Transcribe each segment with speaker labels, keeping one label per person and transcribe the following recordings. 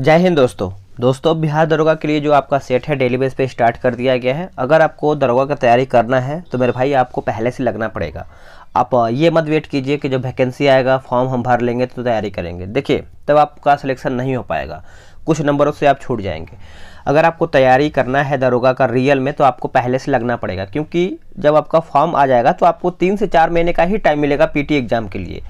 Speaker 1: जय हिंद दोस्तों दोस्तों बिहार दरोगा के लिए जो आपका सेट है डेली बेस पे स्टार्ट कर दिया गया है अगर आपको दरोगा का तैयारी करना है तो मेरे भाई आपको पहले से लगना पड़ेगा आप ये मत वेट कीजिए कि जब वैकेंसी आएगा फॉर्म हम भर लेंगे तो तैयारी करेंगे देखिए तब आपका सिलेक्शन नहीं हो पाएगा कुछ नंबरों से आप छूट जाएंगे अगर आपको तैयारी करना है दरोगा का रियल में तो आपको पहले से लगना पड़ेगा क्योंकि जब आपका फॉर्म आ जाएगा तो आपको तीन से चार महीने का ही टाइम मिलेगा पीटी एग्ज़ाम के लिए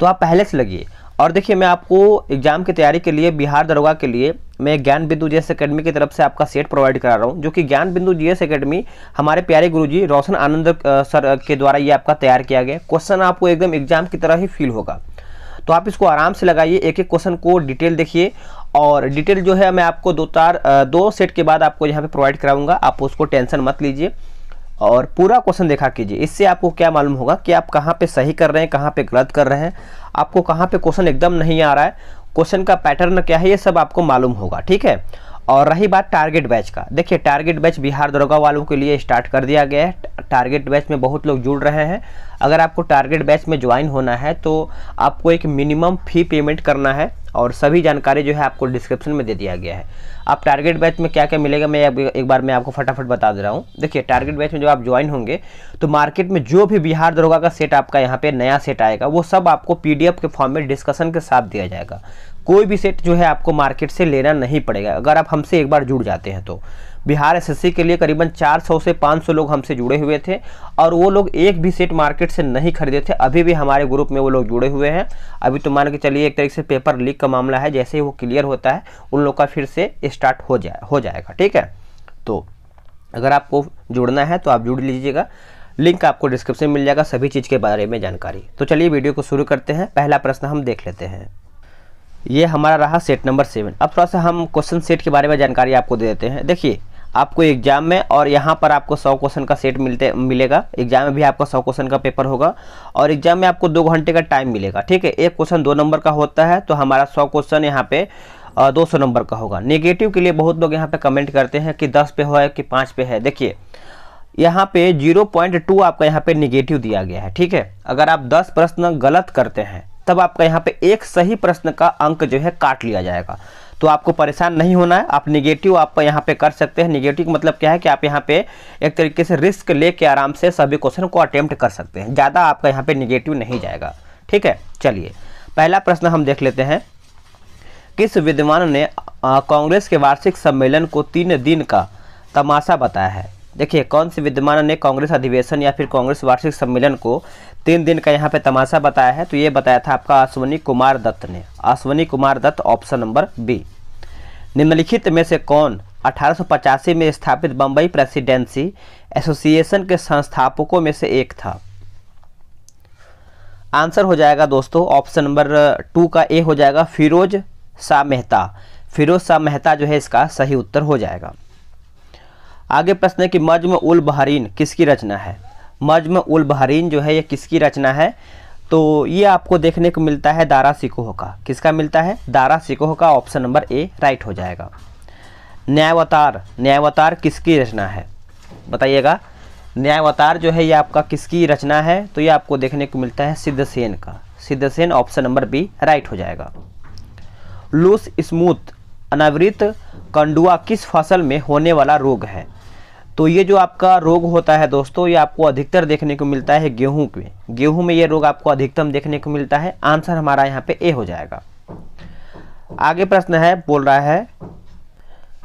Speaker 1: तो आप पहले से लगिए और देखिए मैं आपको एग्जाम की तैयारी के लिए बिहार दरोगा के लिए मैं ज्ञान बिंदु जी एस अकेडमी की तरफ से आपका सेट प्रोवाइड करा रहा हूँ जो कि ज्ञान बिंदु जी एस अकेडमी हमारे प्यारे गुरुजी रोशन आनंद सर के द्वारा ये आपका तैयार किया गया क्वेश्चन आपको एकदम एग्जाम की तरह ही फील होगा तो आप इसको आराम से लगाइए एक एक क्वेश्चन को डिटेल देखिए और डिटेल जो है मैं आपको दो तार दो सेट के बाद आपको यहाँ पर प्रोवाइड कराऊंगा आप उसको टेंशन मत लीजिए और पूरा क्वेश्चन देखा कीजिए इससे आपको क्या मालूम होगा कि आप कहाँ पे सही कर रहे हैं कहाँ पे गलत कर रहे हैं आपको कहाँ पे क्वेश्चन एकदम नहीं आ रहा है क्वेश्चन का पैटर्न क्या है ये सब आपको मालूम होगा ठीक है और रही बात टारगेट बैच का देखिए टारगेट बैच बिहार दरोगा वालों के लिए स्टार्ट कर दिया गया है टारगेट बैच में बहुत लोग जुड़ रहे हैं अगर आपको टारगेट बैच में ज्वाइन होना है तो आपको एक मिनिमम फ़ी पेमेंट करना है और सभी जानकारी जो है आपको डिस्क्रिप्शन में दे दिया गया है आप टारगेट बैच में क्या क्या मिलेगा मैं एक बार मैं आपको फटाफट बता दे रहा हूँ देखिए टारगेट बैच में जब आप ज्वाइन होंगे तो मार्केट में जो भी बिहार दरोगा का सेट आपका यहाँ पे नया सेट आएगा वो सब आपको पीडीएफ के फॉर्म में डिस्कशन के साथ दिया जाएगा कोई भी सेट जो है आपको मार्केट से लेना नहीं पड़ेगा अगर आप हमसे एक बार जुड़ जाते हैं तो बिहार एसएससी के लिए करीबन 400 से 500 लोग हमसे जुड़े हुए थे और वो लोग एक भी सेट मार्केट से नहीं खरीदे थे अभी भी हमारे ग्रुप में वो लोग जुड़े हुए हैं अभी तो मान के चलिए एक तरीके से पेपर लीक का मामला है जैसे ही वो क्लियर होता है उन लोग का फिर से स्टार्ट हो जाए हो जाएगा ठीक है तो अगर आपको जुड़ना है तो आप जुड़ लीजिएगा लिंक आपको डिस्क्रिप्शन मिल जाएगा सभी चीज़ के बारे में जानकारी तो चलिए वीडियो को शुरू करते हैं पहला प्रश्न हम देख लेते हैं ये हमारा रहा सेट नंबर सेवन अब थोड़ा सा हम क्वेश्चन सेट के बारे में जानकारी आपको दे देते हैं देखिए आपको एग्जाम में और यहाँ पर आपको सौ क्वेश्चन का सेट मिलते मिलेगा एग्जाम में भी आपका सौ क्वेश्चन का पेपर होगा और एग्जाम में आपको दो घंटे का टाइम मिलेगा ठीक है एक क्वेश्चन दो नंबर का होता है तो हमारा सौ क्वेश्चन यहाँ पे दो सौ नंबर का होगा नेगेटिव के लिए बहुत लोग यहाँ पे कमेंट करते हैं कि दस पे हो है कि पाँच पे है देखिए यहाँ पे जीरो पॉइंट टू आपका यहाँ पे निगेटिव दिया गया है ठीक है अगर आप दस प्रश्न गलत करते हैं तब आपका यहाँ पे एक सही प्रश्न का अंक जो है काट लिया जाएगा तो आपको परेशान नहीं होना है आप निगेटिव आप यहाँ पे कर सकते हैं निगेटिव मतलब क्या है कि आप यहाँ पे एक तरीके से रिस्क लेके आराम से सभी क्वेश्चन को अटेम्प्ट कर सकते हैं ज़्यादा आपका यहाँ पे निगेटिव नहीं जाएगा ठीक है चलिए पहला प्रश्न हम देख लेते हैं किस विद्वान ने कांग्रेस के वार्षिक सम्मेलन को तीन दिन का तमाशा बताया है देखिए कौन से विद्यमान ने कांग्रेस अधिवेशन या फिर कांग्रेस वार्षिक सम्मेलन को तीन दिन का यहाँ पे तमाशा बताया है तो ये बताया था आपका अश्वनी कुमार दत्त ने Ashwani Kumar Dutt option number B निम्नलिखित में से कौन अठारह में स्थापित बम्बई प्रेसिडेंसी एसोसिएशन के संस्थापकों में से एक था आंसर हो जाएगा दोस्तों ऑप्शन नंबर टू का ए हो जाएगा फिरोज शाह मेहता फिरोज शाह मेहता जो है इसका सही उत्तर हो जाएगा आगे प्रश्न है कि मजम उल बहरीन किसकी रचना है मजम उल बहरीन जो है ये किसकी रचना है तो ये आपको देखने को मिलता है दारा सिकोह का किसका मिलता है दारा सिकोह का ऑप्शन नंबर ए राइट हो जाएगा न्यायवतार न्यायवतार किसकी रचना है बताइएगा न्यायवतार जो है ये आपका किसकी रचना है तो ये आपको देखने को मिलता है सिद्धसेन का Siddhasen option number B right हो जाएगा लूस स्मूथ अनावृत कंडुआ किस फसल में होने वाला रोग है तो ये जो आपका रोग होता है दोस्तों ये आपको अधिकतर देखने को मिलता है गेहूं में गेहूं में ये रोग आपको अधिकतम देखने को मिलता है आंसर हमारा यहाँ पे ए हो जाएगा आगे प्रश्न है बोल रहा है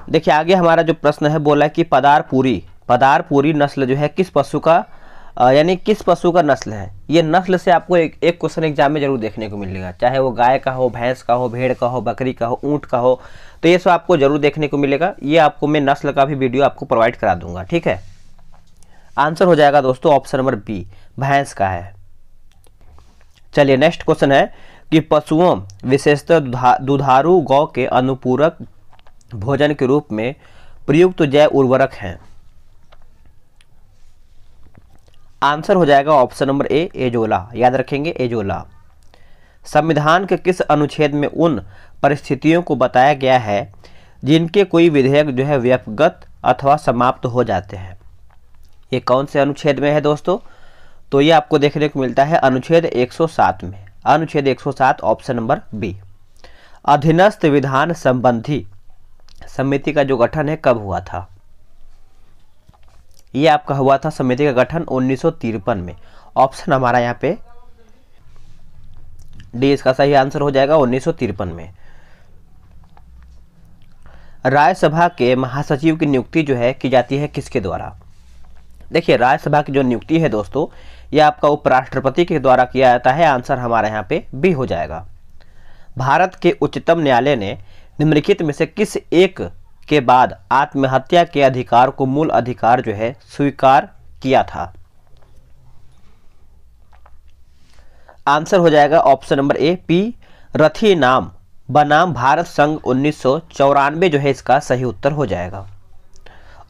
Speaker 1: देखिए आगे हमारा जो प्रश्न है बोला है कि पदार पूरी पदार पूरी नस्ल जो है किस पशु का यानी किस पशु का नस्ल है ये नस्ल से आपको एक एक क्वेश्चन एग्जाम में जरूर देखने को मिलेगा चाहे वो गाय का हो भैंस का हो भेड़ का हो बकरी का हो ऊँट का हो तो ये सब आपको जरूर देखने को मिलेगा ये आपको मैं नस्ल का भी वीडियो आपको प्रोवाइड करा दूंगा ठीक है आंसर हो जाएगा दोस्तों ऑप्शन नंबर बी भैंस का है चलिए नेक्स्ट क्वेश्चन है कि पशुओं विशेषतः दुधा, दुधारू गौ के अनुपूरक भोजन के रूप में प्रयुक्त तो जैव उर्वरक हैं आंसर हो जाएगा ऑप्शन नंबर ए एजोला याद रखेंगे एजोला संविधान के किस अनुच्छेद में उन परिस्थितियों को बताया गया है जिनके कोई विधेयक जो है व्यपगत अथवा समाप्त हो जाते हैं ये कौन से अनुच्छेद में है दोस्तों तो ये आपको देखने को मिलता है अनुच्छेद 107 में अनुच्छेद 107 ऑप्शन नंबर बी अधीनस्थ विधान संबंधी समिति का जो गठन है कब हुआ था ये आपका हुआ था समिति का गठन उन्नीस में ऑप्शन हमारा यहाँ पे डी इसका सही आंसर हो जाएगा उन्नीस में राज्यसभा के महासचिव की नियुक्ति जो है की जाती है किसके द्वारा देखिए राज्यसभा की जो नियुक्ति है दोस्तों ये आपका उपराष्ट्रपति के द्वारा किया जाता है आंसर हमारे यहाँ पे बी हो जाएगा भारत के उच्चतम न्यायालय ने निम्नलिखित में से किस एक के बाद आत्महत्या के अधिकार को मूल अधिकार जो है स्वीकार किया था आंसर हो जाएगा ऑप्शन नंबर ए पी रथी नाम बनाम भारत संघ उन्नीस जो है इसका सही उत्तर हो जाएगा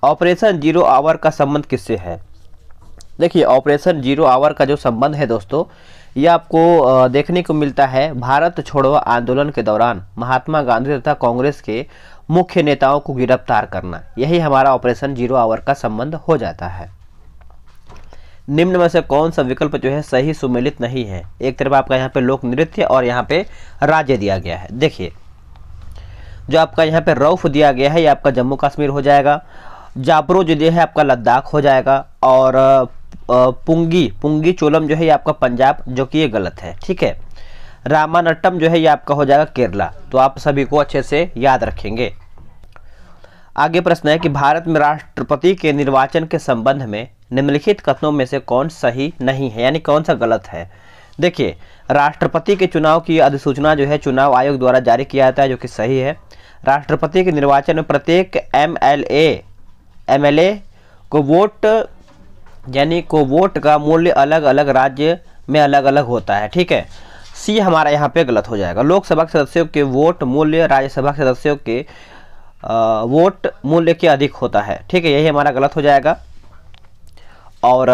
Speaker 1: ऑपरेशन जीरो आवर का संबंध किससे है देखिए ऑपरेशन जीरो आवर का जो संबंध है दोस्तों यह आपको देखने को मिलता है भारत छोड़ो आंदोलन के दौरान महात्मा गांधी तथा कांग्रेस के मुख्य नेताओं को गिरफ्तार करना यही हमारा ऑपरेशन जीरो आवर का संबंध हो जाता है निम्न में से कौन सा विकल्प जो है सही सुमेलित नहीं है एक तरफ आपका यहाँ पे लोक नृत्य और यहाँ पे राज्य दिया गया है देखिए जो आपका यहाँ पे रऊफ दिया गया है ये आपका जम्मू कश्मीर हो जाएगा जापरो जो दिया है आपका लद्दाख हो जाएगा और पुंगी पुंगी चोलम जो है ये आपका पंजाब जो कि ये गलत है ठीक है रामानट्टम जो है ये आपका हो जाएगा केरला तो आप सभी को अच्छे से याद रखेंगे आगे प्रश्न है कि भारत में राष्ट्रपति के निर्वाचन के संबंध में निम्नलिखित कथनों में से कौन सही नहीं है यानी कौन सा गलत है देखिए राष्ट्रपति के चुनाव की अधिसूचना जो है चुनाव आयोग द्वारा जारी किया जाता है जो कि सही है राष्ट्रपति के निर्वाचन में प्रत्येक M L M L A को वोट यानी को वोट का मूल्य अलग अलग राज्य में अलग अलग होता है ठीक है सी हमारा यहाँ पे गलत हो जाएगा लोकसभा के सदस्यों के वोट मूल्य राज्यसभा के सदस्यों के वोट मूल्य के अधिक होता है ठीक है यही हमारा गलत हो जाएगा और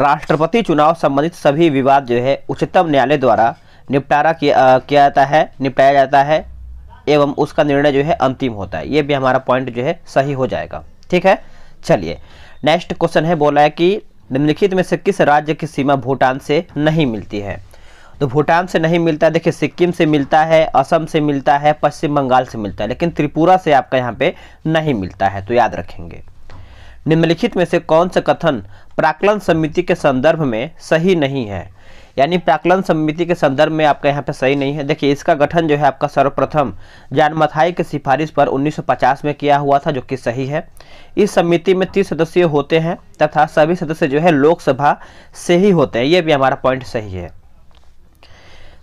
Speaker 1: राष्ट्रपति चुनाव संबंधित सभी विवाद जो है उच्चतम न्यायालय द्वारा निपटारा किया किया जाता है निपटाया जाता है एवं उसका निर्णय जो है अंतिम होता है ये भी हमारा पॉइंट जो है सही हो जाएगा ठीक है चलिए नेक्स्ट क्वेश्चन है बोला है कि निम्नलिखित में से किस राज्य की सीमा भूटान से नहीं मिलती है तो भूटान से नहीं मिलता देखिए सिक्किम से मिलता है असम से मिलता है पश्चिम बंगाल से मिलता है लेकिन त्रिपुरा से आपका यहाँ पे नहीं मिलता है तो याद रखेंगे निम्नलिखित में से कौन सा कथन प्राकलन समिति के संदर्भ में सही नहीं है यानी प्राकलन समिति के संदर्भ में आपका यहाँ पे सही नहीं है देखिए इसका गठन जो है आपका सर्वप्रथम जान मथाई की सिफारिश पर 1950 में किया हुआ था जो कि सही है इस समिति में तीस सदस्य होते हैं तथा सभी सदस्य जो है लोकसभा से ही होते हैं ये भी हमारा पॉइंट सही है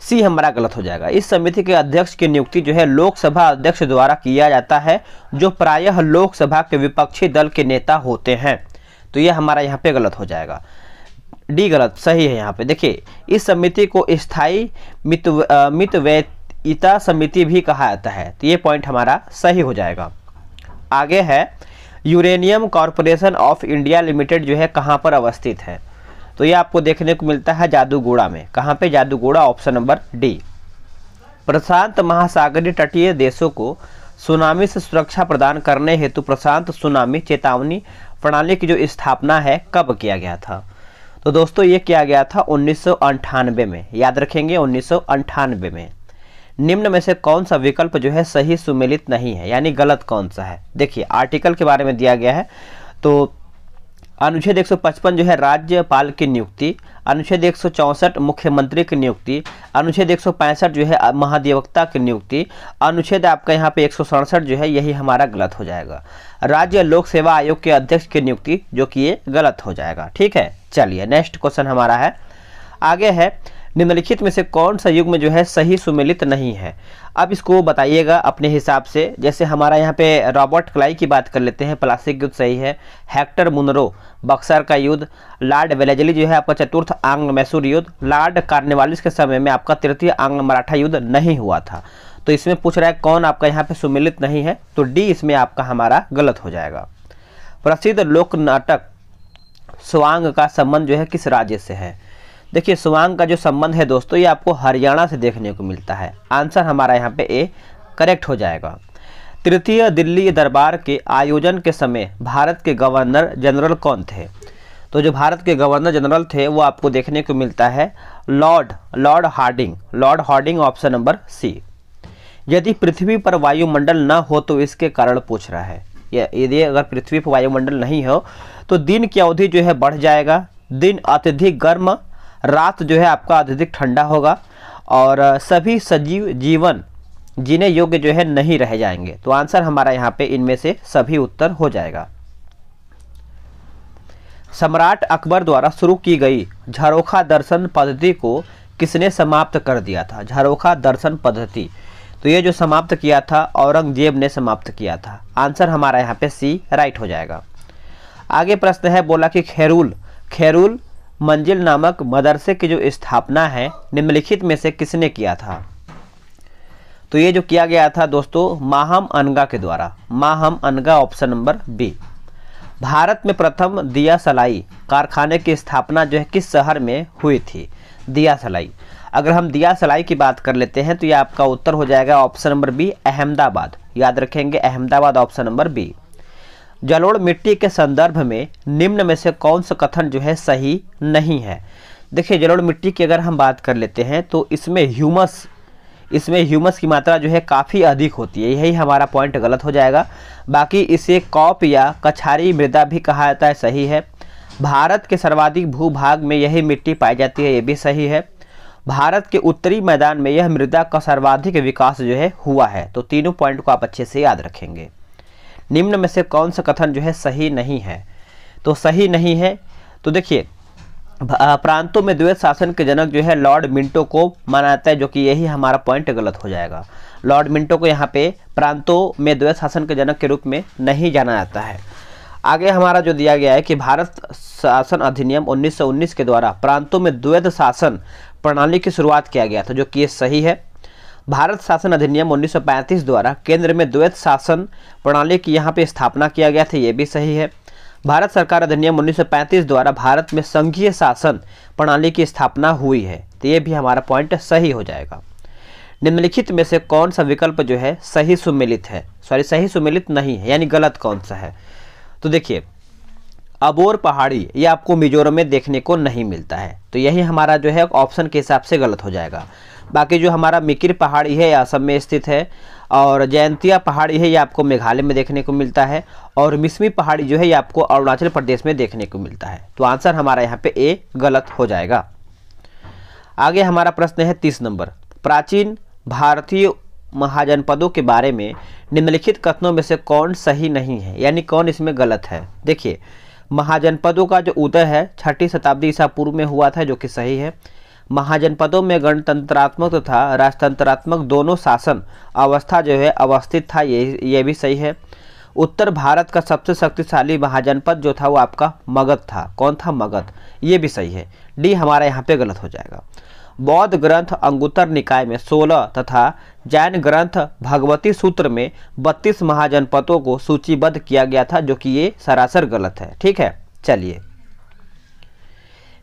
Speaker 1: सी हमारा गलत हो जाएगा इस समिति के अध्यक्ष की नियुक्ति जो है लोकसभा अध्यक्ष द्वारा किया जाता है जो प्रायः लोकसभा के विपक्षी दल के नेता होते हैं तो ये हमारा यहाँ पे गलत हो जाएगा डी गलत सही है यहाँ पे देखिए इस समिति को स्थायी मित मितव्ययिता समिति भी कहा जाता है तो ये पॉइंट हमारा सही हो जाएगा आगे है uranium corporation of India limited जो है कहाँ पर अवस्थित है तो ये आपको देखने को मिलता है जादूगोड़ा में कहाँ पे जादूगोड़ा ऑप्शन नंबर डी प्रशांत महासागरीय तटीय देशों को सुनामी से सुरक्षा प्रदान करने हेतु प्रशांत सुनामी चेतावनी प्रणाली की जो स्थापना है कब किया गया था तो दोस्तों ये किया गया था उन्नीस में याद रखेंगे उन्नीस में निम्न में से कौन सा विकल्प जो है सही सुमिलित नहीं है यानी गलत कौन सा है देखिए आर्टिकल के बारे में दिया गया है तो अनुच्छेद 155 जो है राज्यपाल की नियुक्ति अनुच्छेद एक मुख्यमंत्री की नियुक्ति अनुच्छेद एक जो है महाधिवक्ता की नियुक्ति अनुच्छेद आपका यहाँ पे एक जो है यही हमारा गलत हो जाएगा राज्य लोक सेवा आयोग के अध्यक्ष की नियुक्ति जो कि ये गलत हो जाएगा ठीक है चलिए नेक्स्ट क्वेश्चन हमारा है आगे है निम्नलिखित में से कौन सा युग्म जो है सही सुमिलित नहीं है अब इसको बताइएगा अपने हिसाब से जैसे हमारा यहाँ पे रॉबर्ट क्लाई की बात कर लेते हैं प्लास्टिक युद्ध सही है हेक्टर मुनरो बक्सर का युद्ध लॉर्ड वेलेजली जो है आपका चतुर्थ आंग्ल मैसूर युद्ध लॉर्ड कार्निवालिस के समय में आपका तृतीय आंग्ल मराठा युद्ध नहीं हुआ था तो इसमें पूछ रहा है कौन आपका यहाँ पे सुमिलित नहीं है तो डी इसमें आपका हमारा गलत हो जाएगा प्रसिद्ध लोक नाटक स्वांग का संबंध जो है किस राज्य से है देखिए सुवांग का जो संबंध है दोस्तों ये आपको हरियाणा से देखने को मिलता है आंसर हमारा यहाँ पे ए करेक्ट हो जाएगा तृतीय दिल्ली दरबार के आयोजन के समय भारत के गवर्नर जनरल कौन थे तो जो भारत के गवर्नर जनरल थे वो आपको देखने को मिलता है lord lord Harding lord Harding option number C यदि पृथ्वी पर वायुमंडल न हो तो इसके कारण पूछ रहा है यदि अगर पृथ्वी पर वायुमंडल नहीं हो तो दिन की अवधि जो है बढ़ जाएगा दिन अत्यधिक गर्म रात जो है आपका अत्यधिक ठंडा होगा और सभी सजीव जीवन जीने योग्य जो है नहीं रह जाएंगे तो आंसर हमारा यहाँ पे इनमें से सभी उत्तर हो जाएगा सम्राट अकबर द्वारा शुरू की गई झरोखा दर्शन पद्धति को किसने समाप्त कर दिया था झरोखा दर्शन पद्धति तो ये जो समाप्त किया था औरंगजेब ने समाप्त किया था आंसर हमारा यहाँ पे सी राइट हो जाएगा आगे प्रश्न है बोला कि खैरुल खैरुल मंजिल नामक मदरसे की जो स्थापना है निम्नलिखित में से किसने किया था तो ये जो किया गया था दोस्तों माहम अनगा के द्वारा माहम अनगा ऑप्शन नंबर बी भारत में प्रथम दिया सलाई कारखाने की स्थापना जो है किस शहर में हुई थी दिया सलाई अगर हम दिया सलाई की बात कर लेते हैं तो ये आपका उत्तर हो जाएगा ऑप्शन नंबर बी अहमदाबाद याद रखेंगे अहमदाबाद ऑप्शन नंबर बी जलोढ़ मिट्टी के संदर्भ में निम्न में से कौन सा कथन जो है सही नहीं है देखिए जलोढ़ मिट्टी की अगर हम बात कर लेते हैं तो इसमें ह्यूमस इसमें ह्यूमस की मात्रा जो है काफ़ी अधिक होती है यही हमारा पॉइंट गलत हो जाएगा बाकी इसे कॉप या कछारी मृदा भी कहा जाता है सही है भारत के सर्वाधिक भूभाग में यही मिट्टी पाई जाती है ये भी सही है भारत के उत्तरी मैदान में यह मृदा का सर्वाधिक विकास जो है हुआ है तो तीनों पॉइंट को आप अच्छे से याद रखेंगे निम्न में से कौन सा कथन जो है सही नहीं है तो सही नहीं है तो देखिए प्रांतों में द्वैत शासन के जनक जो है लॉर्ड मिंटो को माना जाता है जो कि यही हमारा पॉइंट गलत हो जाएगा लॉर्ड मिंटो को यहाँ पे प्रांतों में द्वैत शासन के जनक के रूप में नहीं जाना जाता है आगे हमारा जो दिया गया है कि भारत शासन अधिनियम 1919 के द्वारा प्रांतों में द्वैत शासन प्रणाली की शुरुआत किया गया था जो कि ये सही है भारत शासन अधिनियम 1935 द्वारा केंद्र में द्वैत शासन प्रणाली की यहाँ पे स्थापना किया गया था ये भी सही है भारत सरकार अधिनियम 1935 द्वारा भारत में संघीय शासन प्रणाली की स्थापना हुई है तो ये भी हमारा पॉइंट सही हो जाएगा निम्नलिखित में से कौन सा विकल्प जो है सही सुमिलित है सॉरी सही सुमिलित नहीं है यानी गलत कौन सा है तो देखिए अबोर पहाड़ी ये आपको मिजोरम में देखने को नहीं मिलता है तो यही हमारा जो है ऑप्शन के हिसाब से गलत हो जाएगा बाकी जो हमारा मिकिर पहाड़ी है असम में स्थित है और जयंतिया पहाड़ी है ये आपको मेघालय में देखने को मिलता है और मिसमी पहाड़ी जो है ये आपको अरुणाचल प्रदेश में देखने को मिलता है तो आंसर हमारा यहाँ पे ए गलत हो जाएगा आगे हमारा प्रश्न है तीस नंबर प्राचीन भारतीय महाजनपदों के बारे में निम्नलिखित कथनों में से कौन सही नहीं है यानी कौन इसमें गलत है देखिए महाजनपदों का जो उदय है छठी शताब्दी ईसा पूर्व में हुआ था जो कि सही है महाजनपदों में गणतंत्रात्मक तथा राजतंत्रात्मक दोनों शासन अवस्था जो है अवस्थित था ये ये भी सही है उत्तर भारत का सबसे शक्तिशाली महाजनपद जो था वो आपका मगध था कौन था मगध ये भी सही है डी हमारा यहाँ पे गलत हो जाएगा बौद्ध ग्रंथ अंगुतर निकाय में सोलह तथा जैन ग्रंथ भगवती सूत्र में बत्तीस महाजनपदों को सूचीबद्ध किया गया था जो कि ये सरासर गलत है ठीक है चलिए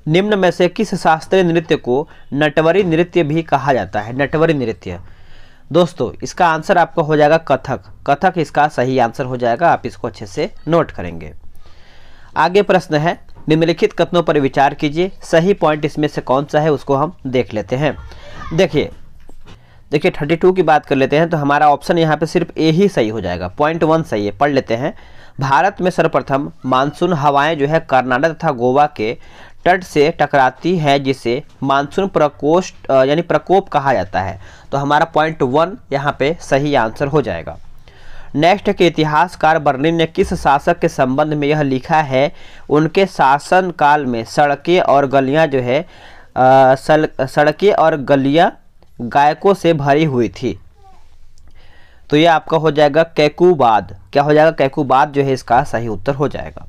Speaker 1: निम्न में से किस शास्त्रीय नृत्य को नटवरी नृत्य भी कहा जाता है नटवरी नृत्य दोस्तों इसका आंसर आपका हो जाएगा कथक कथक इसका सही आंसर हो जाएगा आप इसको अच्छे से नोट करेंगे आगे प्रश्न है निम्नलिखित कथनों पर विचार कीजिए सही पॉइंट इसमें से कौन सा है उसको हम देख लेते हैं देखिए देखिए थर्टी टू की बात कर लेते हैं तो हमारा ऑप्शन यहाँ पे सिर्फ ए ही सही हो जाएगा पॉइंट वन सही है पढ़ लेते हैं भारत में सर्वप्रथम मानसून हवाएं जो है कर्नाटक तथा गोवा के तट से टकराती है जिसे मानसून प्रकोष्ठ यानी प्रकोप कहा जाता है तो हमारा पॉइंट वन यहाँ पे सही आंसर हो जाएगा नेक्स्ट के इतिहासकार बर्लिन ने किस शासक के संबंध में यह लिखा है उनके शासनकाल में सड़कें और गलियां जो है सड़कें और गलियां गायकों से भरी हुई थी तो यह आपका हो जाएगा कैकूबाद क्या हो जाएगा कैकूबाद जो है इसका सही उत्तर हो जाएगा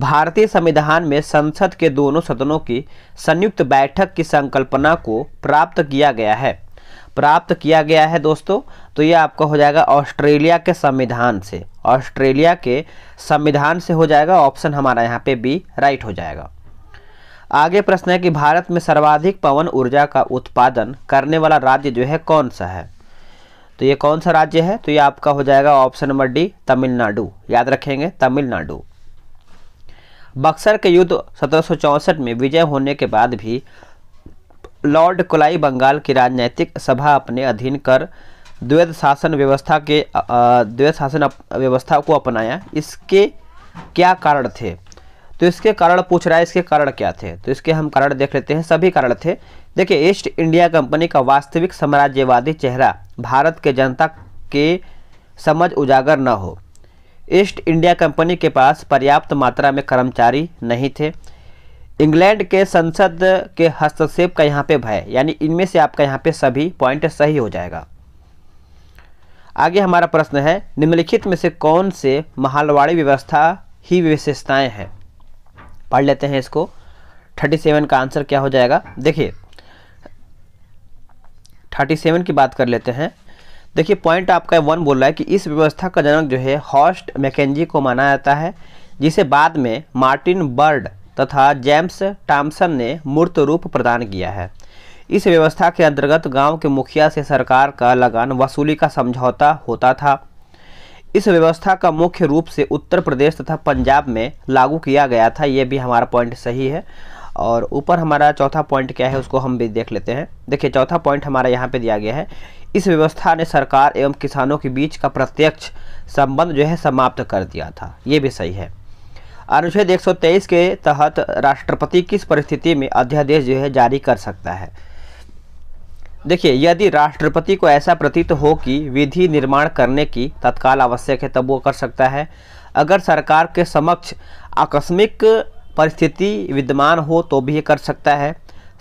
Speaker 1: भारतीय संविधान में संसद के दोनों सदनों की संयुक्त बैठक की संकल्पना को प्राप्त किया गया है प्राप्त किया गया है दोस्तों तो ये आपका हो जाएगा ऑस्ट्रेलिया के संविधान से ऑस्ट्रेलिया के संविधान से हो जाएगा ऑप्शन हमारा यहाँ पे बी राइट हो जाएगा आगे प्रश्न है कि भारत में सर्वाधिक पवन ऊर्जा का उत्पादन करने वाला राज्य जो है कौन सा है तो ये कौन सा राज्य है तो ये आपका हो जाएगा ऑप्शन नंबर डी तमिलनाडु याद रखेंगे तमिलनाडु बक्सर के युद्ध सत्रह में विजय होने के बाद भी लॉर्ड कोलाई बंगाल की राजनैतिक सभा अपने अधीन कर द्वैत शासन व्यवस्था के द्वैत शासन व्यवस्था को अपनाया इसके क्या कारण थे तो इसके कारण पूछ रहा है इसके कारण क्या थे तो इसके हम कारण देख लेते हैं सभी कारण थे देखिए ईस्ट इंडिया कंपनी का वास्तविक साम्राज्यवादी चेहरा भारत के जनता के समझ उजागर न हो ईस्ट इंडिया कंपनी के पास पर्याप्त मात्रा में कर्मचारी नहीं थे इंग्लैंड के संसद के हस्तक्षेप का यहाँ पे भय यानी इनमें से आपका यहाँ पे सभी पॉइंट सही हो जाएगा आगे हमारा प्रश्न है निम्नलिखित में से कौन से महालवाड़ी व्यवस्था ही विशेषताएं हैं पढ़ लेते हैं इसको थर्टी सेवन का आंसर क्या हो जाएगा देखिए थर्टी सेवन की बात कर लेते हैं देखिए पॉइंट आपका वन बोल रहा है कि इस व्यवस्था का जनक जो है हॉस्ट मैकेजी को माना जाता है जिसे बाद में मार्टिन बर्ड तथा जेम्स टॉम्सन ने मूर्त रूप प्रदान किया है इस व्यवस्था के अंतर्गत गांव के मुखिया से सरकार का लगान वसूली का समझौता होता था इस व्यवस्था का मुख्य रूप से उत्तर प्रदेश तथा पंजाब में लागू किया गया था ये भी हमारा पॉइंट सही है और ऊपर हमारा चौथा पॉइंट क्या है उसको हम भी देख लेते हैं देखिए चौथा पॉइंट हमारा यहाँ पे दिया गया है इस व्यवस्था ने सरकार एवं किसानों के बीच का प्रत्यक्ष संबंध जो है समाप्त कर दिया था ये भी सही है अनुच्छेद एक के तहत राष्ट्रपति किस परिस्थिति में अध्यादेश जो है जारी कर सकता है देखिए यदि राष्ट्रपति को ऐसा प्रतीत हो कि विधि निर्माण करने की तत्काल आवश्यक है तब वो कर सकता है अगर सरकार के समक्ष आकस्मिक परिस्थिति विद्यमान हो तो भी कर सकता है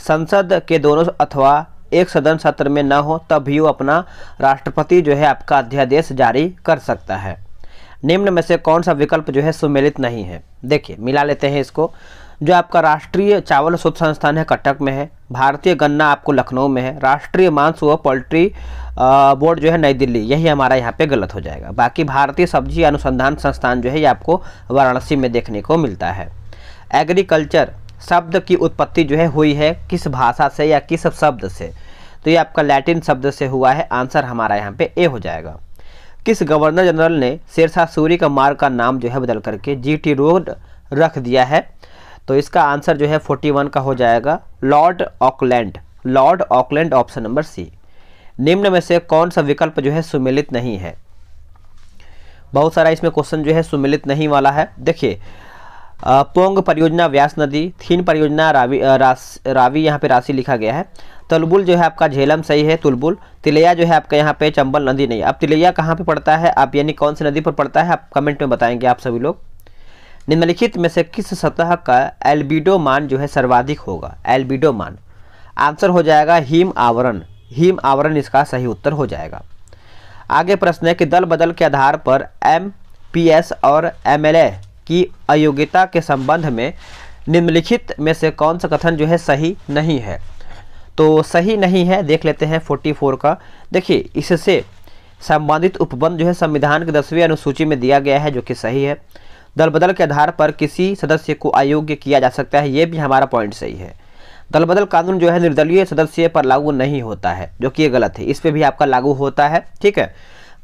Speaker 1: संसद के दोनों अथवा एक सदन सत्र में न हो तब भी वो अपना राष्ट्रपति जो है आपका अध्यादेश जारी कर सकता है निम्न में से कौन सा विकल्प जो है सुमेलित नहीं है देखिए मिला लेते हैं इसको जो आपका राष्ट्रीय चावल शोध संस्थान है कटक में है भारतीय गन्ना आपको लखनऊ में है राष्ट्रीय मांस व पोल्ट्री बोर्ड जो है नई दिल्ली यही हमारा यहाँ पे गलत हो जाएगा बाकी भारतीय सब्जी अनुसंधान संस्थान जो है ये आपको वाराणसी में देखने को मिलता है एग्रीकल्चर शब्द की उत्पत्ति जो है हुई है किस भाषा से या किस शब्द से तो ये आपका लैटिन शब्द से हुआ है आंसर हमारा यहाँ पे ए हो जाएगा किस गवर्नर जनरल ने शेरशाह सूरी का मार्ग का नाम जो है बदल करके जीटी रोड रख दिया है तो इसका आंसर जो है फोर्टी वन का हो जाएगा lord Auckland lord Auckland option number C निम्न में से कौन सा विकल्प जो है सुमिलित नहीं है बहुत सारा इसमें क्वेश्चन जो है सुमिलित नहीं वाला है देखिए पोंग परियोजना व्यास नदी थीन परियोजना रावी रास रावी यहाँ पे राशि लिखा गया है तुलबुल जो है आपका झेलम सही है तुलबुल तिलैया जो है आपका यहाँ पे चंबल नदी नहीं अब तिलैया कहाँ पे पड़ता है आप यानी कौन सी नदी पर पड़ता है आप कमेंट में बताएंगे आप सभी लोग निम्नलिखित में से किस सतह का एल्बिडो मान जो है सर्वाधिक होगा एल्बिडो मान आंसर हो जाएगा हिम आवरण हिम आवरण इसका सही उत्तर हो जाएगा आगे प्रश्न है कि दल बदल के आधार पर एम पी एस और एम एल ए की अयोग्यता के संबंध में निम्नलिखित में से कौन सा कथन जो है सही नहीं है तो सही नहीं है देख लेते हैं 44 का देखिए इससे संबंधित उपबंध जो है संविधान की दसवीं अनुसूची में दिया गया है जो कि सही है दल बदल के आधार पर किसी सदस्य को अयोग्य किया जा सकता है ये भी हमारा पॉइंट सही है दल बदल कानून जो है निर्दलीय सदस्य पर लागू नहीं होता है जो कि ये गलत है इस पर भी आपका लागू होता है ठीक है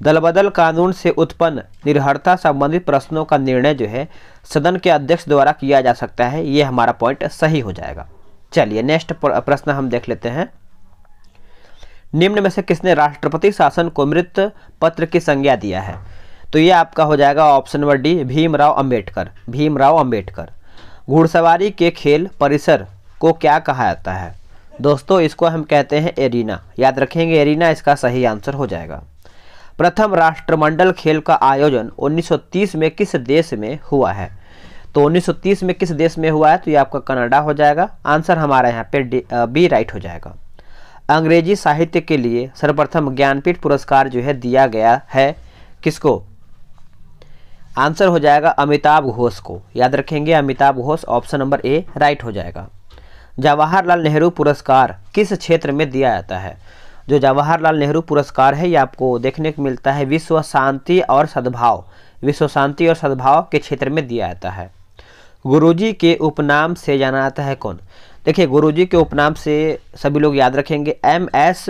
Speaker 1: दलबदल कानून से उत्पन्न निर्हरता संबंधित प्रश्नों का निर्णय जो है सदन के अध्यक्ष द्वारा किया जा सकता है ये हमारा पॉइंट सही हो जाएगा चलिए नेक्स्ट प्रश्न हम देख लेते हैं निम्न में से किसने राष्ट्रपति शासन को मृत पत्र की संज्ञा दिया है तो ये आपका हो जाएगा option number D Bhimrao Ambedkar Bhimrao Ambedkar घुड़सवारी के खेल परिसर को क्या कहा जाता है दोस्तों इसको हम कहते हैं एरिना याद रखेंगे एरिना इसका सही आंसर हो जाएगा प्रथम राष्ट्रमंडल खेल का आयोजन 1930 में किस देश में हुआ है तो 1930 में किस देश में हुआ है तो ये आपका कनाडा हो जाएगा आंसर हमारा यहाँ पे बी राइट हो जाएगा अंग्रेजी साहित्य के लिए सर्वप्रथम ज्ञानपीठ पुरस्कार जो है दिया गया है किसको आंसर हो जाएगा अमिताभ घोष को याद रखेंगे Amitabh Ghosh option number A right हो जाएगा जवाहरलाल नेहरू पुरस्कार किस क्षेत्र में दिया जाता है जो जवाहरलाल नेहरू पुरस्कार है ये आपको देखने को मिलता है विश्व शांति और सद्भाव विश्व शांति और सद्भाव के क्षेत्र में दिया जाता है गुरुजी के उपनाम से जाना जाता है कौन देखिए गुरुजी के उपनाम से सभी लोग याद रखेंगे एम एस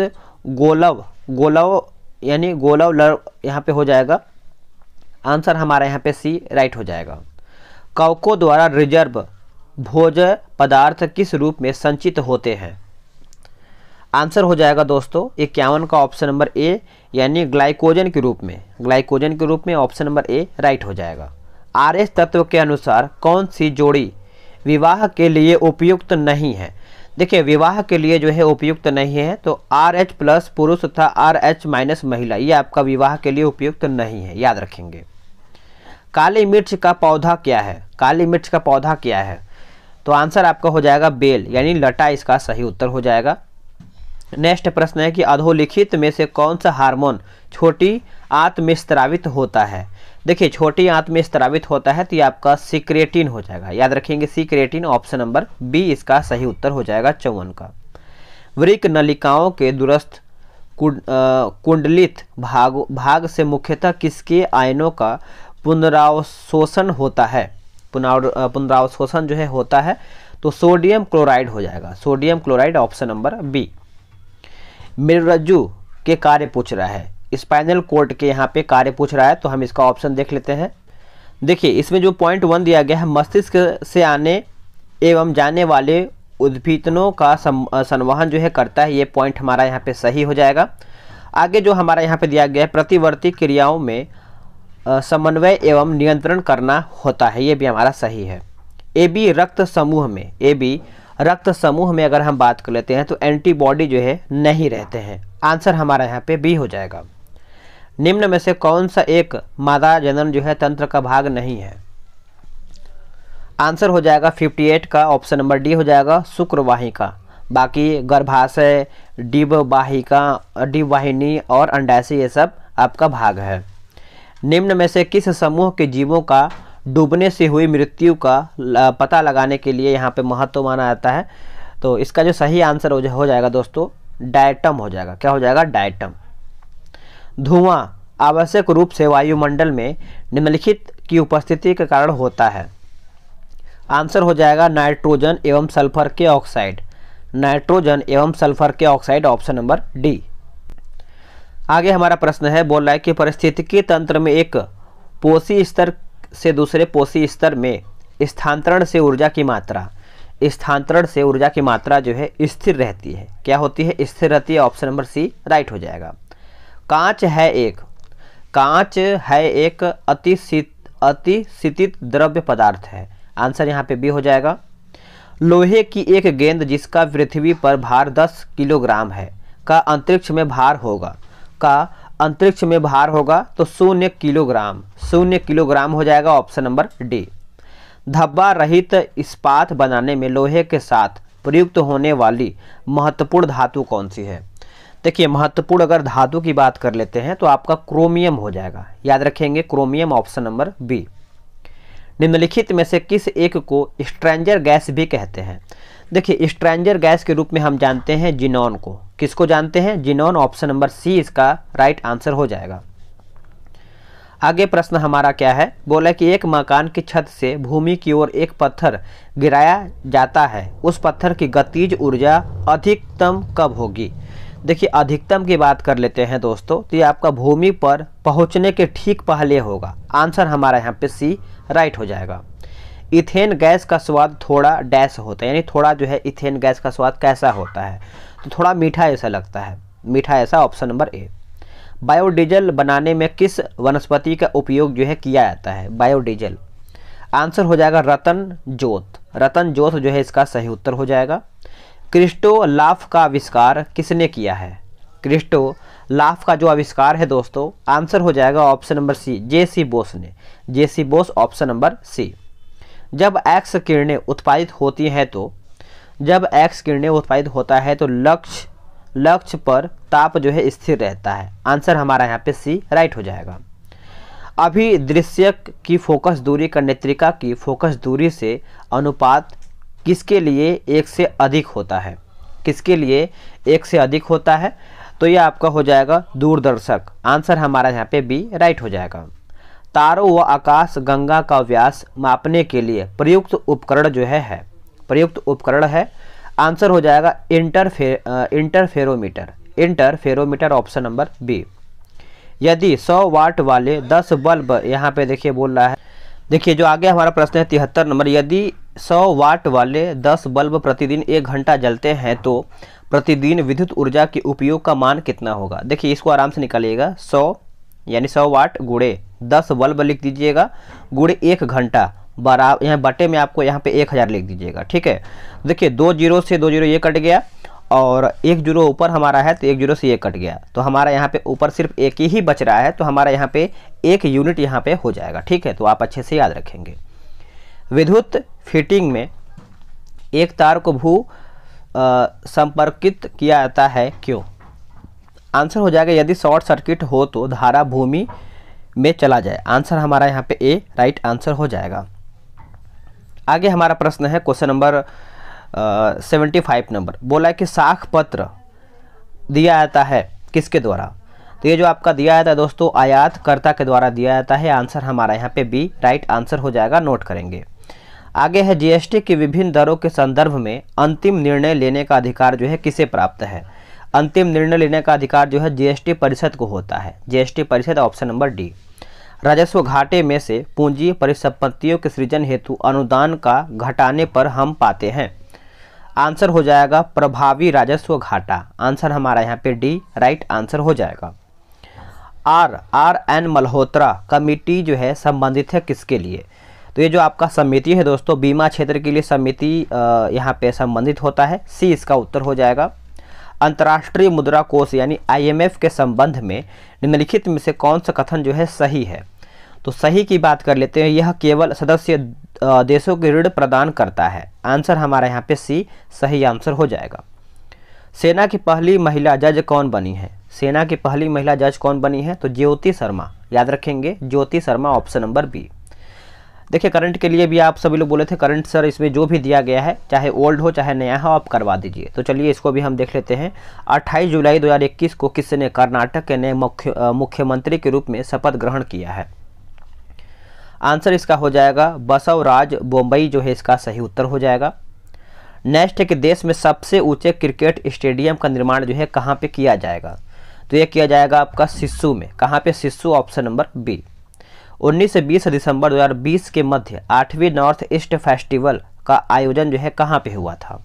Speaker 1: गोलव गोलव यानी गोलव लव यहाँ पे हो जाएगा आंसर हमारा यहाँ पे सी राइट हो जाएगा कवकों द्वारा रिजर्व भोज पदार्थ किस रूप में संचित होते हैं आंसर हो जाएगा दोस्तों इक्यावन का ऑप्शन नंबर ए यानी ग्लाइकोजन के रूप में ग्लाइकोजन के रूप में ऑप्शन नंबर ए राइट हो जाएगा आर तत्व के अनुसार कौन सी जोड़ी विवाह के लिए उपयुक्त नहीं है देखिए विवाह के लिए जो है उपयुक्त नहीं है तो आर एच प्लस पुरुष तथा आर एच माइनस महिला ये आपका विवाह के लिए उपयुक्त नहीं है याद रखेंगे काली मिर्च का पौधा क्या है काली मिर्च का पौधा क्या है तो आंसर आपका हो जाएगा बेल यानी लटा इसका सही उत्तर हो जाएगा नेक्स्ट प्रश्न है कि अधोलिखित में से कौन सा हार्मोन छोटी आंत में स्त्रावित होता है देखिए छोटी आंत में स्त्रावित होता है तो ये आपका सीक्रेटिन हो जाएगा याद रखेंगे सीक्रेटिन ऑप्शन नंबर बी इसका सही उत्तर हो जाएगा चौवन का वृक नलिकाओं के दुरस्थ कुंडलित भाग भाग से मुख्यतः किसके आयनों का पुनरावशोषण होता है पुनरावशोषण जो है होता है तो सोडियम क्लोराइड हो जाएगा sodium chloride option number B मेरुरज्जु के कार्य पूछ रहा है स्पाइनल कोर्ट के यहाँ पे कार्य पूछ रहा है तो हम इसका ऑप्शन देख लेते हैं देखिए इसमें जो पॉइंट वन दिया गया है मस्तिष्क से आने एवं जाने वाले उद्भीतनों का संवहन जो है करता है ये पॉइंट हमारा यहाँ पे सही हो जाएगा आगे जो हमारा यहाँ पे दिया गया है प्रतिवर्ती क्रियाओं में समन्वय एवं नियंत्रण करना होता है ये भी हमारा सही है ए बी रक्त समूह में ए बी रक्त समूह में अगर हम बात कर लेते हैं तो एंटीबॉडी जो है नहीं रहते हैं आंसर हमारा यहाँ पे बी हो जाएगा निम्न में से कौन सा एक मादा जनन जो है तंत्र का भाग नहीं है आंसर हो जाएगा 58 का ऑप्शन नंबर डी हो जाएगा शुक्रवाहिका बाकी गर्भाशय डिबवाहिका वाहिनी और अंडासी ये सब आपका भाग है निम्न में से किस समूह के जीवों का डूबने से हुई मृत्यु का पता लगाने के लिए यहाँ पे महत्व माना जाता है तो इसका जो सही आंसर हो, जा, हो जाएगा दोस्तों डायटम हो जाएगा क्या हो जाएगा डायटम धुआं आवश्यक रूप से वायुमंडल में निम्नलिखित की उपस्थिति के कारण होता है आंसर हो जाएगा नाइट्रोजन एवं सल्फर के ऑक्साइड नाइट्रोजन एवं सल्फर के ऑक्साइड ऑप्शन नंबर डी आगे हमारा प्रश्न है बोल रहा है कि परिस्थितिकी तंत्र में एक पोषी स्तर से दूसरे पोषी स्तर में स्थानांतरण से ऊर्जा की मात्रा स्थानांतरण से ऊर्जा की मात्रा जो है स्थिर रहती है क्या होती है स्थिर रहती है ऑप्शन नंबर सी राइट हो जाएगा कांच है एक कांच है एक अति अतिशीतित द्रव्य पदार्थ है आंसर यहाँ पे बी हो जाएगा लोहे की एक गेंद जिसका पृथ्वी पर भार 10 किलोग्राम है का अंतरिक्ष में भार होगा का अंतरिक्ष में भार होगा तो शून्य किलोग्राम शून्य किलोग्राम हो जाएगा ऑप्शन नंबर डी धब्बा रहित इस्पात बनाने में लोहे के साथ प्रयुक्त होने वाली महत्वपूर्ण धातु कौन सी है देखिए महत्वपूर्ण अगर धातु की बात कर लेते हैं तो आपका क्रोमियम हो जाएगा याद रखेंगे क्रोमियम ऑप्शन नंबर बी निम्नलिखित में से किस एक को स्ट्रेंजर गैस भी कहते हैं देखिए स्ट्रेंजर गैस के रूप में हम जानते हैं जिनॉन को किसको जानते हैं जिनोन ऑप्शन नंबर सी इसका राइट आंसर हो जाएगा आगे प्रश्न हमारा क्या है बोला कि एक मकान की छत से भूमि की ओर एक पत्थर गिराया जाता है उस पत्थर की गतिज ऊर्जा अधिकतम कब होगी देखिए अधिकतम की बात कर लेते हैं दोस्तों तो ये आपका भूमि पर पहुंचने के ठीक पहले होगा आंसर हमारा यहाँ पे सी राइट हो जाएगा इथेन गैस का स्वाद थोड़ा डैश होता है यानी थोड़ा जो है इथेन गैस का स्वाद कैसा होता है तो थोड़ा मीठा ऐसा लगता है मीठा ऐसा ऑप्शन नंबर ए बायोडीजल बनाने में किस वनस्पति का उपयोग जो है किया जाता है बायोडीजल आंसर हो जाएगा रतन जोत रतन जोत जो है इसका सही उत्तर हो जाएगा क्रिस्टो लाफ का आविष्कार किसने किया है क्रिस्टो लाफ का जो आविष्कार है दोस्तों आंसर हो जाएगा option number C J C Bose ने J C Bose option number C जब एक्स किरणें उत्पादित होती हैं तो जब एक्स किरणें उत्पादित होता है तो लक्ष्य लक्ष्य पर ताप जो है स्थिर रहता है आंसर हमारा यहाँ पे सी राइट हो जाएगा अभी दृश्यक की फोकस दूरी का नेत्रिका की फोकस दूरी से अनुपात किसके लिए एक से अधिक होता है किसके लिए एक से अधिक होता है तो ये आपका हो जाएगा दूरदर्शक आंसर हमारा यहाँ पे बी राइट हो जाएगा तारों व आकाश गंगा का व्यास मापने के लिए प्रयुक्त उपकरण जो है, है प्रयुक्त उपकरण है आंसर हो जाएगा इंटरफे interferometer interferometer option number B यदि 100 वाट वाले 10 बल्ब यहाँ पे देखिए बोल रहा है देखिए जो आगे हमारा प्रश्न है तिहत्तर नंबर यदि 100 वाट वाले 10 बल्ब प्रतिदिन एक घंटा जलते हैं तो प्रतिदिन विद्युत ऊर्जा के उपयोग का मान कितना होगा देखिए इसको आराम से निकालिएगा 100 यानी 100 वाट गुड़े 10 बल्ब लिख दीजिएगा गुड़े एक घंटा बराबर यहाँ बटे में आपको यहाँ पे एक हज़ार लिख दीजिएगा ठीक है देखिए दो जीरो से दो जीरो ये कट गया और एक जीरो ऊपर हमारा है तो एक जीरो से ये कट गया तो हमारा यहाँ पे ऊपर सिर्फ एक ही बच रहा है तो हमारा यहाँ पे एक यूनिट यहाँ पे हो जाएगा ठीक है तो आप अच्छे से याद रखेंगे विद्युत फिटिंग में एक तार को भू संपर्कित किया जाता है क्यों आंसर हो जाएगा यदि शॉर्ट सर्किट हो तो धारा भूमि में चला जाए आंसर हमारा यहाँ पे ए राइट आंसर हो जाएगा आगे हमारा प्रश्न है question number seventy five number बोला है कि साख पत्र दिया जाता है किसके द्वारा तो ये जो आपका दिया जाता है दोस्तों आयातकर्ता के द्वारा दिया जाता है आंसर हमारा यहाँ पे बी राइट आंसर हो जाएगा नोट करेंगे आगे है जीएसटी की विभिन्न दरों के संदर्भ में अंतिम निर्णय लेने का अधिकार जो है किसे प्राप्त है अंतिम निर्णय लेने का अधिकार जो है जीएसटी परिषद को होता है जीएसटी परिषद ऑप्शन नंबर डी राजस्व घाटे में से पूंजी परिसंपत्तियों के सृजन हेतु अनुदान का घटाने पर हम पाते हैं आंसर हो जाएगा प्रभावी राजस्व घाटा आंसर हमारा यहाँ पे डी राइट आंसर हो जाएगा R R N Malhotra committee जो है संबंधित है किसके लिए तो ये जो आपका समिति है दोस्तों बीमा क्षेत्र के लिए समिति यहाँ पे संबंधित होता है सी इसका उत्तर हो जाएगा अंतर्राष्ट्रीय मुद्रा कोष यानी आईएमएफ के संबंध में निम्नलिखित में से कौन सा कथन जो है सही है तो सही की बात कर लेते हैं यह केवल सदस्य देशों के ऋण प्रदान करता है आंसर हमारा यहाँ पे सी सही आंसर हो जाएगा सेना की पहली महिला जज कौन बनी है सेना की पहली महिला जज कौन बनी है तो ज्योति शर्मा याद रखेंगे Jyoti Sharma option number B देखिए करंट के लिए भी आप सभी लोग बोले थे करंट सर इसमें जो भी दिया गया है चाहे ओल्ड हो चाहे नया हो आप करवा दीजिए तो चलिए इसको भी हम देख लेते हैं 28 जुलाई 2021 को किसने कर्नाटक के नए मुख्य मुख्यमंत्री के रूप में शपथ ग्रहण किया है आंसर इसका हो जाएगा बसवराज बोम्बई जो है इसका सही उत्तर हो जाएगा नेक्स्ट है कि देश में सबसे ऊंचे क्रिकेट स्टेडियम का निर्माण जो है कहाँ पे किया जाएगा तो यह किया जाएगा आपका सिस्सू में कहाँ पे सिस्सू ऑप्शन नंबर बी 19 से 20 दिसंबर 2020 के मध्य आठवीं नॉर्थ ईस्ट फेस्टिवल का आयोजन जो है कहाँ पे हुआ था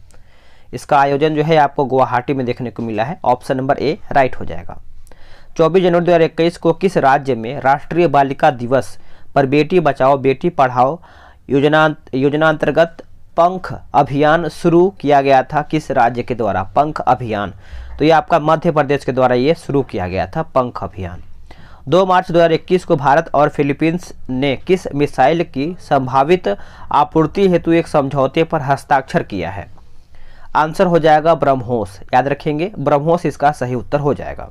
Speaker 1: इसका आयोजन जो है आपको गुवाहाटी में देखने को मिला है ऑप्शन नंबर ए राइट हो जाएगा 24 जनवरी 2021 को किस राज्य में राष्ट्रीय बालिका दिवस पर बेटी बचाओ बेटी पढ़ाओ योजना योजना अंतर्गत पंख अभियान शुरू किया गया था किस राज्य के द्वारा पंख अभियान तो ये आपका मध्य प्रदेश के द्वारा ये शुरू किया गया था पंख अभियान दो मार्च 2021 को भारत और फिलीपींस ने किस मिसाइल की संभावित आपूर्ति हेतु एक समझौते पर हस्ताक्षर किया है आंसर हो जाएगा ब्रह्मोस याद रखेंगे ब्रह्मोस इसका सही उत्तर हो जाएगा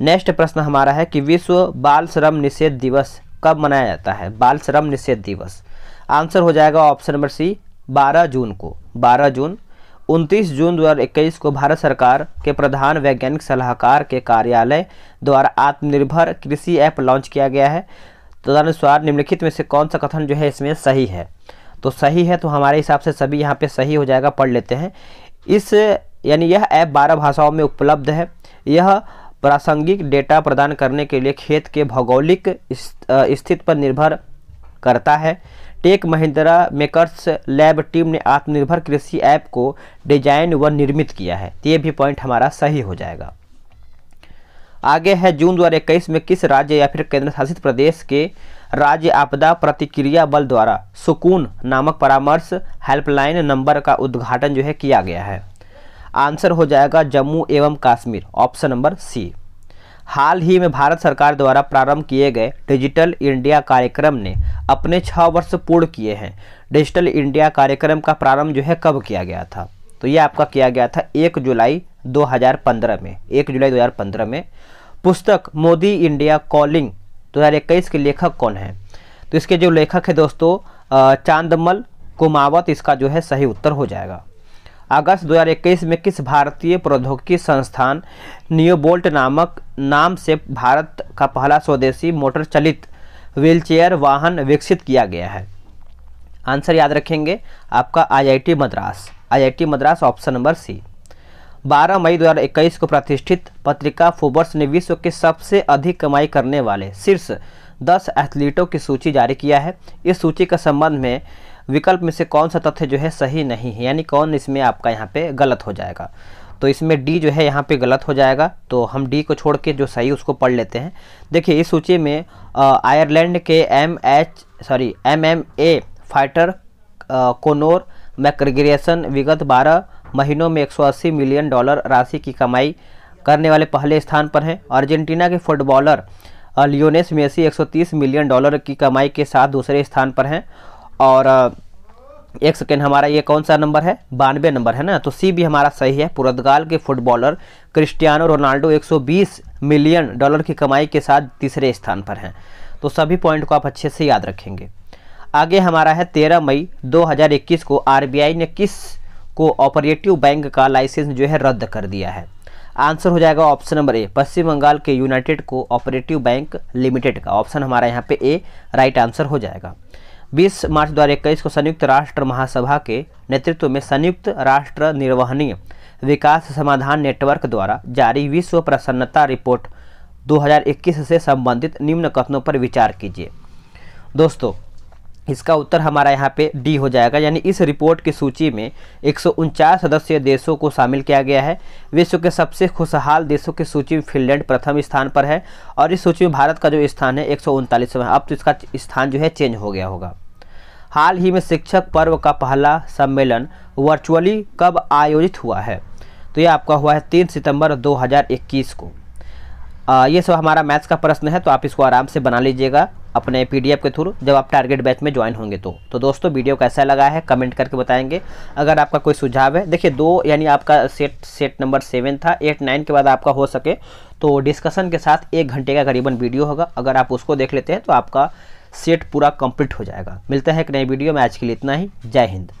Speaker 1: नेक्स्ट प्रश्न हमारा है कि विश्व बाल श्रम निषेध दिवस कब मनाया जाता है बाल श्रम निषेध दिवस आंसर हो जाएगा ऑप्शन नंबर सी 12 जून को 12 जून उनतीस जून 2021 को भारत सरकार के प्रधान वैज्ञानिक सलाहकार के कार्यालय द्वारा आत्मनिर्भर कृषि ऐप लॉन्च किया गया है तदनुसार निम्नलिखित में से कौन सा कथन जो है इसमें सही है तो सही है तो हमारे हिसाब से सभी यहाँ पे सही हो जाएगा पढ़ लेते हैं इस यानी यह ऐप बारह भाषाओं में उपलब्ध है यह प्रासंगिक डेटा प्रदान करने के लिए खेत के भौगोलिक स्थित पर निर्भर करता है Tech Mahindra makers lab team ने आत्मनिर्भर कृषि ऐप को डिजाइन व निर्मित किया है तो ये भी पॉइंट हमारा सही हो जाएगा आगे है जून दो में किस राज्य या फिर केंद्र शासित प्रदेश के राज्य आपदा प्रतिक्रिया बल द्वारा सुकून नामक परामर्श हेल्पलाइन नंबर का उद्घाटन जो है किया गया है आंसर हो जाएगा जम्मू एवं कश्मीर ऑप्शन नंबर सी हाल ही में भारत सरकार द्वारा प्रारंभ किए गए डिजिटल इंडिया कार्यक्रम ने अपने छः वर्ष पूर्ण किए हैं डिजिटल इंडिया कार्यक्रम का प्रारंभ जो है कब किया गया था तो यह आपका किया गया था एक जुलाई 2015 में एक जुलाई 2015 में पुस्तक मोदी इंडिया कॉलिंग 2021 के लेखक कौन हैं तो इसके जो लेखक है दोस्तों चांदमल कुमावत इसका जो है सही उत्तर हो जाएगा अगस्त 2021 में किस भारतीय प्रौद्योगिकी संस्थान नियोबोल्ट नामक नाम से भारत का पहला स्वदेशी मोटर चलित व्हीलचेयर वाहन विकसित किया गया है आंसर याद रखेंगे आपका IIT Madras IIT Madras option number C 12 मई 2021 को प्रतिष्ठित पत्रिका फोबर्स ने विश्व के सबसे अधिक कमाई करने वाले शीर्ष 10 एथलीटों की सूची जारी किया है इस सूची के संबंध में विकल्प में से कौन सा तथ्य जो है सही नहीं है यानी कौन इसमें आपका यहाँ पे गलत हो जाएगा तो इसमें डी जो है यहाँ पे गलत हो जाएगा तो हम डी को छोड़ के जो सही उसको पढ़ लेते हैं देखिए इस सूची में आयरलैंड के M H sorry M M A fighter Conor McGregor विगत 12 महीनों में 180 मिलियन डॉलर राशि की कमाई करने वाले पहले स्थान पर हैं अर्जेंटीना के footballer Lionel Messi 130 million dollar की कमाई के साथ दूसरे स्थान पर हैं और एक सेकेंड हमारा ये कौन सा नंबर है बानवे नंबर है ना तो सी भी हमारा सही है पुर्तगाल के footballer Cristiano Ronaldo 120 million dollar की कमाई के साथ तीसरे स्थान पर हैं तो सभी पॉइंट को आप अच्छे से याद रखेंगे आगे हमारा है 13 मई 2021 को आरबीआई ने किस को ऑपरेटिव बैंक का लाइसेंस जो है रद्द कर दिया है आंसर हो जाएगा option number A Paschim Bangal के united cooperative bank limited का ऑप्शन हमारा यहाँ पे ए राइट आंसर हो जाएगा 20 मार्च दो को संयुक्त राष्ट्र महासभा के नेतृत्व में संयुक्त राष्ट्र निर्वहनीय विकास समाधान नेटवर्क द्वारा जारी विश्व प्रसन्नता रिपोर्ट 2021 से संबंधित निम्न कथनों पर विचार कीजिए दोस्तों इसका उत्तर हमारा यहाँ पे डी हो जाएगा यानी इस रिपोर्ट की सूची में एक सदस्य देशों को शामिल किया गया है विश्व के सबसे खुशहाल देशों की सूची में फिनलैंड प्रथम स्थान पर है और इस सूची में भारत का जो स्थान है एक सौ अब तो इसका स्थान जो है चेंज हो गया होगा हाल ही में शिक्षक पर्व का पहला सम्मेलन वर्चुअली कब आयोजित हुआ है तो ये आपका हुआ है तीन सितंबर 2021 को आ, ये सब हमारा मैथ्स का प्रश्न है तो आप इसको आराम से बना लीजिएगा अपने पीडीएफ के थ्रू जब आप टारगेट बैच में ज्वाइन होंगे तो तो दोस्तों वीडियो कैसा लगा है कमेंट करके बताएंगे अगर आपका कोई सुझाव है देखिए दो यानी आपका सेट सेट नंबर सेवन था एट नाइन के बाद आपका हो सके तो डिस्कशन के साथ एक घंटे का करीबन वीडियो होगा अगर आप उसको देख लेते हैं तो आपका सेट पूरा कंप्लीट हो जाएगा मिलते हैं एक नई वीडियो में आज के लिए इतना ही जय हिंद